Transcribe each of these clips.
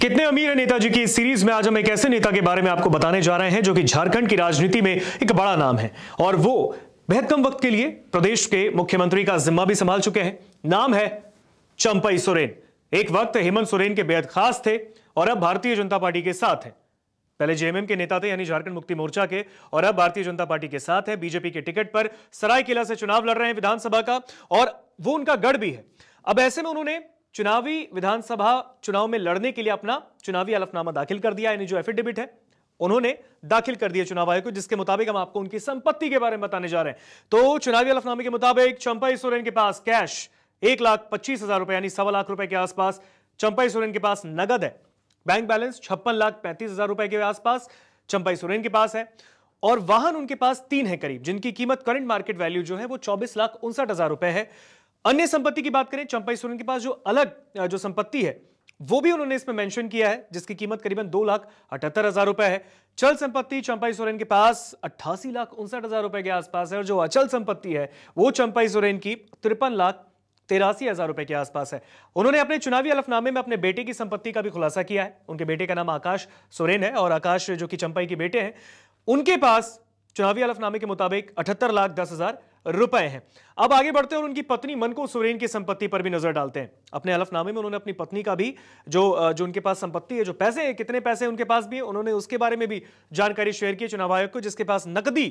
कितने अमीर है नेताजी की इस सीरीज में आज हम एक ऐसे नेता के बारे में आपको बताने जा रहे हैं जो कि झारखंड की राजनीति में एक बड़ा नाम है और वो बेहद कम वक्त के लिए प्रदेश के मुख्यमंत्री का जिम्मा भी संभाल चुके हैं नाम है चंपई सोरेन एक वक्त हेमंत सोरेन के बेहद खास थे और अब भारतीय जनता पार्टी के साथ है पहले जेएमएम के नेता थे यानी झारखंड मुक्ति मोर्चा के और अब भारतीय जनता पार्टी के साथ है बीजेपी के टिकट पर सरायकेला से चुनाव लड़ रहे हैं विधानसभा का और वो उनका गढ़ भी है अब ऐसे में उन्होंने चुनावी विधानसभा चुनाव में लड़ने के लिए अपना चुनावी हलफनामा दाखिल कर दिया यानी जो एफिडेविट है उन्होंने दाखिल कर दिया चुनाव आयोग को जिसके मुताबिक हम आपको उनकी संपत्ति के बारे में बताने जा रहे हैं तो चुनावी हलफनामे के मुताबिक चंपाई सोरेन के पास कैश एक लाख पच्चीस हजार रुपए यानी सवा लाख रुपए के आसपास चंपाई सोरेन के पास नगद है बैंक बैलेंस छप्पन लाख पैंतीस हजार रुपए के आसपास चंपाई सोरेन के पास है और वाहन उनके पास तीन है करीब जिनकी कीमत करंट मार्केट वैल्यू जो है वो चौबीस लाख उनसठ हजार रुपए है अन्य संपत्ति की बात करें चंपाई सोरेन के पास जो अलग जो संपत्ति है वो भी उन्होंने इसमें मेंशन किया है जिसकी कीमत करीबन दो लाख अठहत्तर हजार रुपए है चल संपत्ति चंपाई सोरेन के पास अट्ठासी लाख उनसठ हजार रुपए के आसपास है और जो अचल संपत्ति है वो चंपाई सोरेन की तिरपन लाख तिरासी हजार रुपए के आसपास है उन्होंने अपने चुनावी अलफनामे में अपने बेटे की संपत्ति का भी खुलासा किया है उनके बेटे का नाम आकाश सोरेन है और आकाश जो कि चंपाई के बेटे हैं उनके पास चुनावी अलफनामे के मुताबिक अठहत्तर लाख दस हजार रुपए हैं अब आगे बढ़ते हैं और उनकी पत्नी मनको सुरेन की संपत्ति पर भी नजर डालते हैं अपने हलफनामे में उन्होंने अपनी पत्नी का भी जो जो उनके पास संपत्ति है जो पैसे हैं कितने पैसे उनके पास भी उन्होंने उसके बारे में भी जानकारी शेयर की चुनाव आयोग को जिसके पास नकदी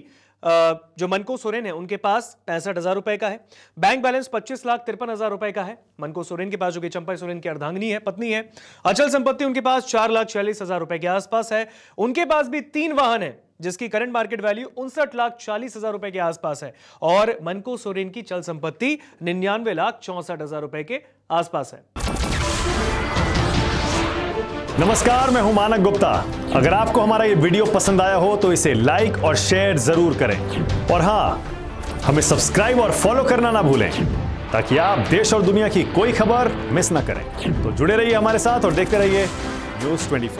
जो मनको सोरेन है उनके पास पैंसठ हजार रुपए का है बैंक बैलेंस पच्चीस लाख तिरपन हजार रुपए का है मनको सोरेन के पास जो कि चंपा सोरेन की अर्धांगनी है पत्नी है अचल संपत्ति उनके पास चार लाख छियालीस हजार रुपए के आसपास है उनके पास भी तीन वाहन है जिसकी करंट मार्केट वैल्यू उनसठ लाख चालीस हजार रुपए के आसपास है और मनकू सोरेन की चल संपत्ति निन्यानवे लाख चौसठ हजार रुपए के आसपास है नमस्कार मैं हूं मानक गुप्ता अगर आपको हमारा ये वीडियो पसंद आया हो तो इसे लाइक और शेयर जरूर करें और हां हमें सब्सक्राइब और फॉलो करना ना भूलें ताकि आप देश और दुनिया की कोई खबर मिस ना करें तो जुड़े रहिए हमारे साथ और देखते रहिए न्यूज ट्वेंटी